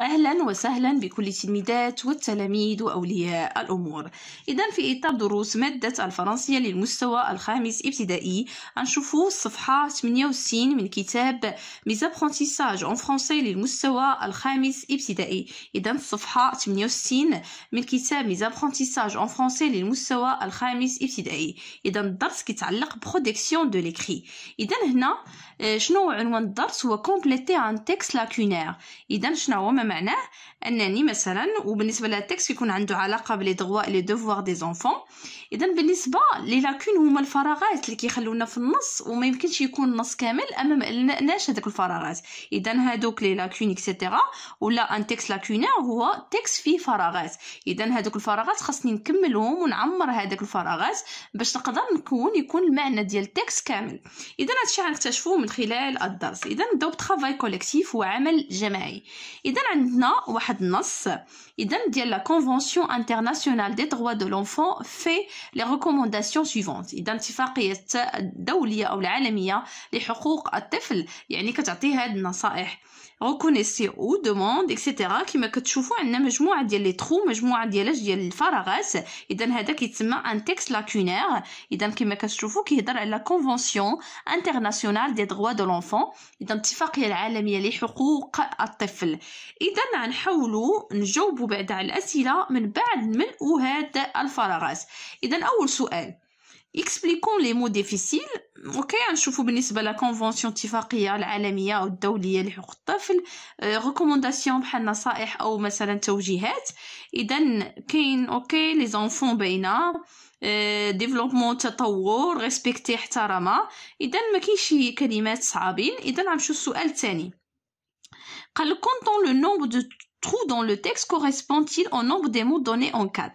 أهلا وسهلا بكل التلميذات والتلاميذ وأولياء الأمور إذا في إطار دروس مادة الفرنسية للمستوى الخامس ابتدائي غنشوفوا الصفحة 68 من كتاب ميز ابرونتيساج اون فرونسي للمستوى الخامس ابتدائي إذا الصفحة 68 من كتاب ميز ابرونتيساج اون فرونسي للمستوى الخامس ابتدائي إذا الدرس كيتعلق برودكسيون دو ليكري إذا هنا آه، شنو عنوان الدرس هو كومبليتي ان تيكست لاكونير إذا شنو هو معناه انني مثلا وبالنسبه للتكست يكون عنده علاقه بلي دغوا لي دوفوار دي زونفون اذا بالنسبه لي لاكون هما الفراغات اللي كيخلونا في النص وما يمكنش يكون النص كامل اما ما قلناش هذوك الفراغات اذا هذوك لي لاكون اكسيتيرا ولا ان تيكس لاكونير هو تيكس فيه فراغات اذا هذوك الفراغات خاصني نكملهم ونعمر هذاك الفراغات باش نقدر نكون يكون المعنى ديال التيكس كامل اذا هادشي غنكتشفوه من خلال الدرس اذا نبداو بترافاي كوليكتيف عمل جماعي اذا عندنا واحد النص اذا ديال لا كونفونسيون انترناسيونال دي دروا دو لونفون في لي ريكومونداسيون سويفونت اذا اتفاقيه دوليه او العالميه لحقوق الطفل يعني كتعطي هاد النصائح ريكونيسي او دوموند اكسيتيرا كما كتشوفوا عندنا مجموعه ديال لي ترو مجموعه ديالاش ديال الفراغات اذا هذا كيتسمى ان تيكست لاكونير اذا كما كتشوفوا كيهضر على كونفونسيون انترناسيونال دي دووا دو لونفون اذا الاتفاقيه العالميه لحقوق الطفل اذا غنحاولوا نجاوبوا بعد على الاسئله من بعد ملء هاد الفراغات اذا اول سؤال اكسبليكون لي مو ديفيسيل اوكي نشوفوا بالنسبه لا كونفونسيون اتفاقيه العالميه او الدوليه لحقوق الطفل ريكومونداسيون بحال نصائح او مثلا توجيهات اذا كاين اوكي لي زونفون بينا ديفلوبمون تطور ريسبكتي احترامه اذا ما كاينش كلمات صعابين اذا غنمشيو السؤال الثاني قال كونطون لو نومبر دو ترو دون لو تيكست correspond او نومبر دي مو دوني اون 4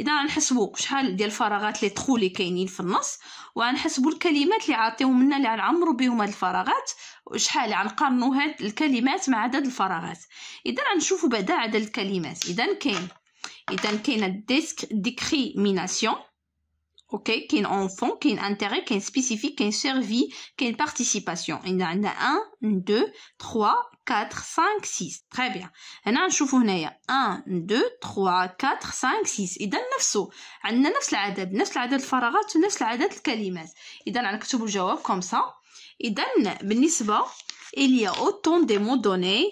اذا غنحسبوا شحال ديال الفراغات لي ترو لي كاينين في النص وغنحسبوا الكلمات اللي عاطيهم لنا اللي غنعمروا بهم هاد الفراغات وشحال غنقارنوا هاد الكلمات مع عدد الفراغات اذا غنشوفوا بعدا عدد الكلمات اذا كاين اذا كاين ديسك ديكريميناسيون اوكي كاين اونفون كاين انتيغي كاين سبيسيفيك كاين سيرفي كاين بارتيسيباسيون عندنا عندنا 1 2 3 4 5 6 تري بيان هنا نشوفو هنايا 1 2 3 4 5 6 اذا نفسو عندنا نفس العدد نفس العدد الفراغات ونفس العدد الكلمات اذا غنكتبو الجواب كوم سا اذا بالنسبه اليا اوتون دي autant de mots donnés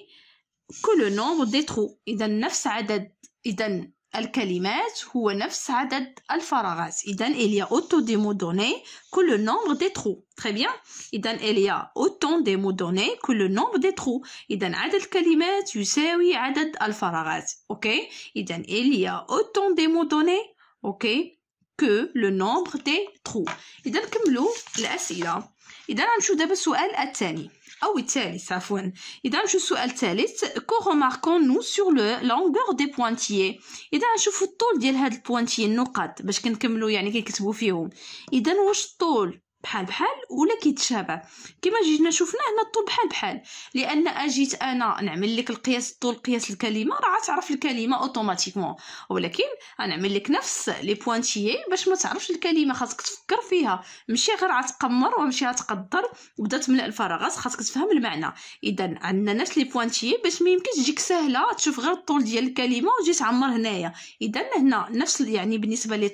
que le nombre اذا نفس عدد اذا الكلمات هو نفس عدد الفراغات اذا إليا أوتو دي مو دوني كل نومبر دي ترو تري بيان اذا إليا أوتو دي مو دوني كل نومبر دي ترو اذا عدد الكلمات يساوي عدد الفراغات أوكي اذا إليا أوتو دي مو دوني أوكي كو لو نومبر دي ترو اذا كملوا الأسئلة اذا غنمشيو دابا السؤال الثاني أو الثالث عفوا إذا نمشيو السؤال الثالث كو روماركون نو سوغ لو لونغور دي بوانتيي إذا نشوفو الطول ديال هاد البوانتيي النقط باش كنكملو يعني كنكتبو فيهم إذا واش الطول بحال بحال ولا كيتشابه كما جينا شفنا هنا الطول بحال بحال لان اجيت انا نعمل لك القياس الطول قياس الكلمه راه تعرف الكلمه اوتوماتيكمون ولكن غنعمل لك نفس لي بوانتيي باش ما تعرفش الكلمه خاصك تفكر فيها ماشي غير غتقمر وماشي غتقدر وبدا تملا الفراغات خاصك تفهم المعنى اذا عندنا نفس لي بوانتيي باش ما يمكنش تجيك سهله تشوف غير الطول ديال الكلمه وتجي تعمر هنايا اذا هنا نفس يعني بالنسبه لي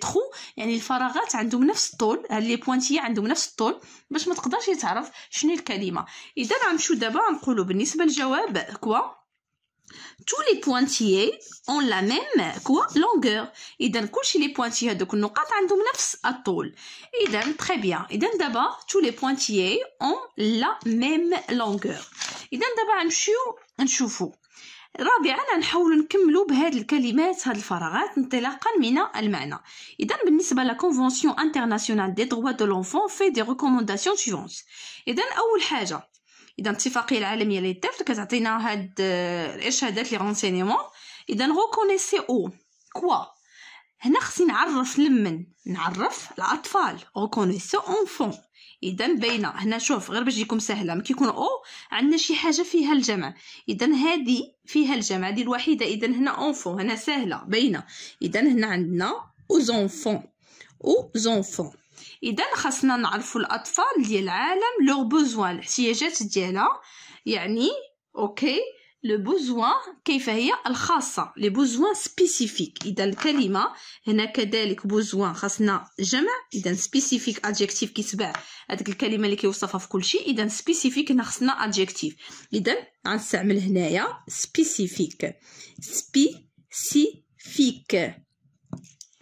يعني الفراغات عندهم نفس الطول هاد لي بوانتيي عندهم نفس باش الطول باش ما تقدرش تعرف شنو الكلمه اذا غنمشيو دابا نقولوا بالنسبه للجواب كوا tous les pointillés ont la même quoi longueur اذا كلشي لي بوانتي هذوك النقاط عندهم نفس الطول اذا تري بيان اذا دابا tous les pointillés ont la même longueur اذا دابا غنمشيو نشوفو رابعا نحاول نكملوا بهاد الكلمات هاد الفراغات انطلاقا من المعنى اذا بالنسبه لا كونفونسيون انترناسيونال دي دووا دو لونفون في دي ريكومونداسيون سيفونس اذا اول حاجه اذا الاتفاقيه العالميه للطفل كتعطينا هاد آه، الارشادات لي رونسينيمون اذا ريكونيسي او كوا هنا خصني نعرف لمن نعرف الاطفال ريكونيسي اونفون اذا باينه هنا شوف غير باش يكون سهله ما كيكون او عندنا شي حاجه فيها الجمع اذا هذه فيها الجمع هذه الوحيده اذا هنا اونفون هنا سهله باينه اذا هنا عندنا او زونفون او زونفون اذا خاصنا نعرفوا الاطفال ديال العالم لوغ بوزوان الاحتياجات ديالها يعني اوكي لو بوزوان كيف هي الخاصة لي بوزوان سبيسيفيك إذا الكلمة هنا كذلك بوزوان خاصنا جمع إذا سبيسيفيك ادجكتيف كيتبع هذيك الكلمة اللي كيوصفها في كل شيء إذا سبيسيفيك هنا خاصنا ادجكتيف إذا غنستعمل هنايا سبيسيفيك سبيسيفيك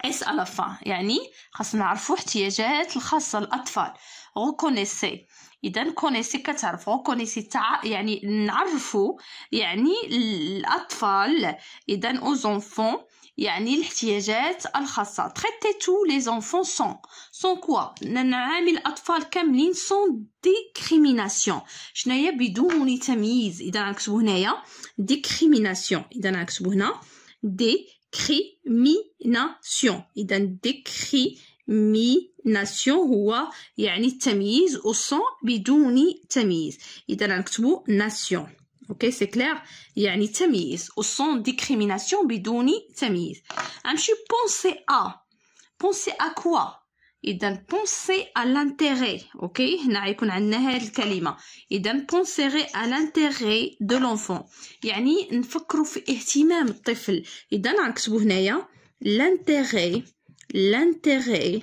اس على فا يعني خاصنا نعرفوا احتياجات الخاصة للأطفال غوكونيسي اذا كونيسي كتعرفوا كونيسي تع... يعني نعرفوا يعني الاطفال اذا او زونفون يعني الاحتياجات الخاصه تريتي تو لي زونفون سون سون كوا نعامل الاطفال كاملين سون ديكريميناسيون هي بدون تمييز اذا نكتبوا هنايا ديكريميناسيون اذا نكتبوا هنا ديكريميناسيون اذا ديكري مي ناسيون هو يعني التمييز والصون بدون تمييز اذا نكتبو ناسيون اوكي سي كلير يعني تمييز والصون ديكريميناسيون بدون تمييز امشي بونسي ا بونسي ا كوا اذا بونسي ا لانتيغي اوكي هنا غيكون عندنا هاد الكلمه اذا بونسيغي ا لانتيغي دو لونفون يعني نفكروا في اهتمام الطفل اذا غنكتبو هنايا لانتيغي l'intérêt,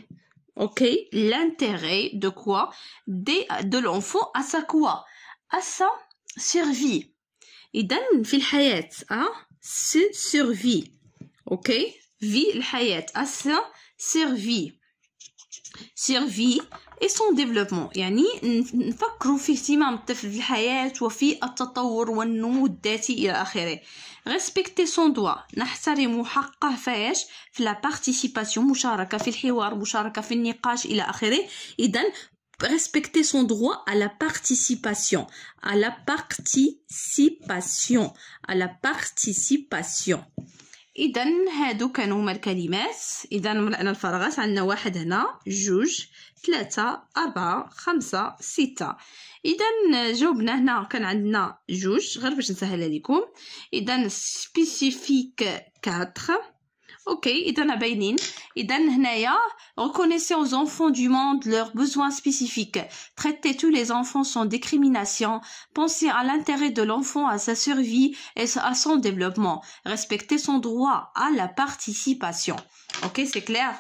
ok, l'intérêt de quoi De, de l'enfant à sa quoi À ça survie. Et dans la vie, hein, c'est survie. Ok Vie, la vie, à ça survie. Survie, اي سون ديفلوبمون يعني نفكروا في اهتمام الطفل بالحياه وفي التطور والنمو الذاتي الى اخره ريسبكتي سون دوا نحترم حقه فاش في لا بارتيسيپاسيون مشاركه في الحوار مشاركه في النقاش الى اخره اذا ريسبكتي سون دوا à لا بارتيسيپاسيون على لا بارتيسيپاسيون à لا بارتيسيپاسيون اذا هادو كانوا هما الكلمات اذا ملأنا الفراغات عندنا واحد هنا جوج ثلاثة أربعة خمسة ستة اذا جاوبنا هنا كان عندنا جوج غير باش نسهلها لكم اذا سبيسيفيك 4 Ok, reconnaissez aux enfants du monde leurs besoins spécifiques traitez tous les enfants sans discrimination pensez à l'intérêt de l'enfant à sa survie et à son développement respectez son droit à la participation ok c'est clair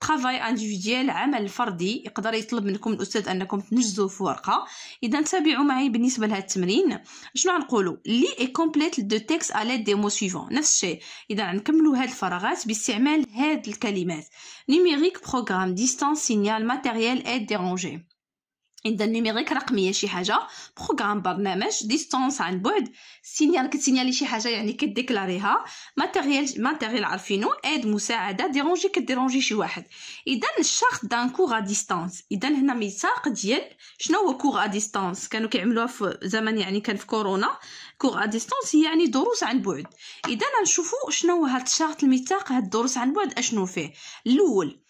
ترافاي انديفيديال عمل فردي يقدر يطلب منكم الاستاذ انكم تنجزوا في ورقه اذا تابعوا معي بالنسبه لهذا التمرين شنو غنقولوا لي اي كومبليت دو تيكست على دي مو سيفون نفس الشيء اذا نكملوا هاد الفراغات باستعمال هاد الكلمات نيميريك بروغرام ديستانس سينيال ماتيريال اي ديرونجي عند النيميريك رقميه شي حاجه بروغرام برنامج ديستونس عن بعد سينيال كتسينيالي شي حاجه يعني كديكلاريها ماتيريال ماتيريال عارفينو ايد مساعده ديرونجي كديرونجي شي واحد اذا الشخص دان كور ا ديستونس اذا هنا ميثاق ديال شنو هو كور ا ديستونس كانوا كيعملوها في زمان يعني كان في كورونا كور ا ديستونس هي يعني دروس عن بعد اذا نشوفوا شنو هاد الشرط الميثاق هاد الدروس عن بعد اشنو فيه الاول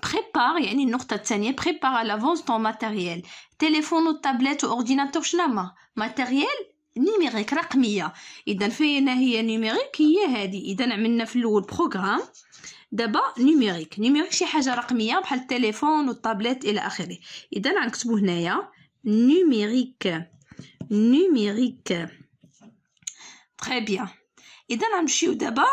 prépare il y a une prépare à l'avance ton matériel téléphone ou tablette ou ordinateur matériel numérique rachmia. اذا فين هي numérique هي هذه اذا عملنا في le programme. دابا numérique numérique شي حاجه comme téléphone, التليفون et الى اخره Et غنكتبوا هنايا numérique numérique très bien اذا غنمشيو دابا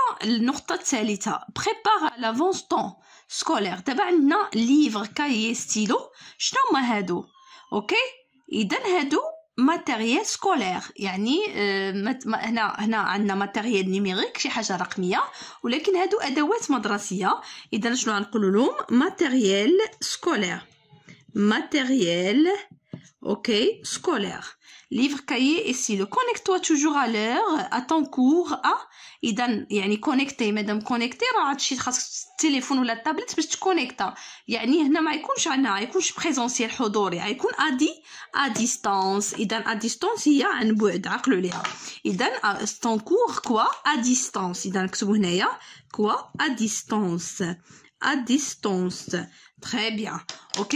prépare à l'avance ton سكولير دابا عندنا ليفر كايي ستيلو شنو هما هادو اوكي اذا هادو ماتيريال سكولير يعني آه، هنا هنا عندنا ماتيريال نيميريك شي حاجه رقميه ولكن هادو ادوات مدرسيه اذا شنو غنقولوا لهم ماتيريال سكولير ماتيريال اوكي سكولير livre, cahier et le Connecte-toi toujours à l'heure, à ton cours, à اذا يعني كونيكتي مادام كونيكتي راه هذا الشيء خاصك التليفون ولا التابلت باش a يعني il ما يكونش hein. il ما hein. à distance. حضوري à À quoi À distance. À distance. Très bien. Ok,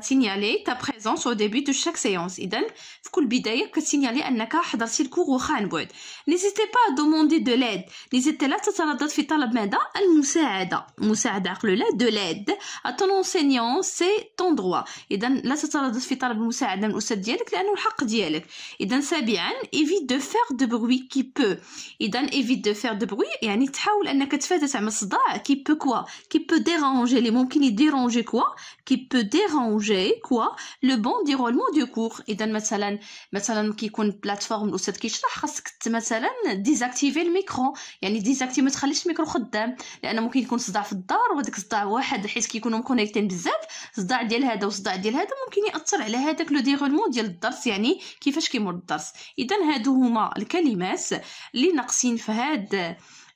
signaler ta présence au début de chaque séance. N'hésitez pas à demander de l'aide. N'hésitez pas à demander de l'aide. à ton enseignant, c'est ton droit. de l'aide à ton enseignant c'est évite de faire de bruit peut. évite de faire de bruit qui peut déranger les qui peut déranger quoi le bon déroulement du cours et اذا مثلا مثلا كي يكون بلاتفورم الاستاذ كيشرح خاصك مثلا ديزاكتيفي الميكرو يعني ديزاكتيفي ما تخليش الميكرو خدام لان ممكن يكون صداع في الدار وهذاك الصداع واحد حيت كيكونوا مكونيكتين بزاف الصداع ديال هذا والصداع ديال هذا ممكن ياثر على هذاك لو ديغولمون ديال الدرس يعني كيفاش كيمر الدرس اذا هادو هما الكلمات اللي ناقصين في هاد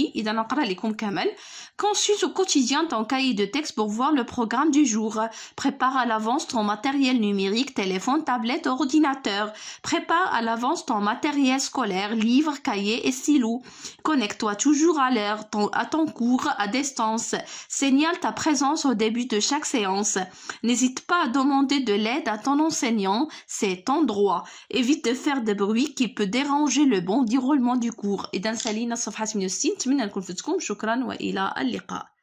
conçu إذا le لكم كامل. Consulte au quotidien ton cahier de texte pour voir le programme du jour. Prépare à l'avance ton matériel numérique, téléphone, tablette, ordinateur. Prépare à l'avance ton matériel scolaire, livres, cahiers et stylos. Connecte-toi toujours à l'heure, à ton cours, à distance. Signale ta présence au début de chaque séance. N'hésite pas à demander de l'aide à ton enseignant, c'est ton droit. Évite de faire des bruits qui peut déranger le bon déroulement du cours. Et dans نتمنى لكم فتكم شكرا والى اللقاء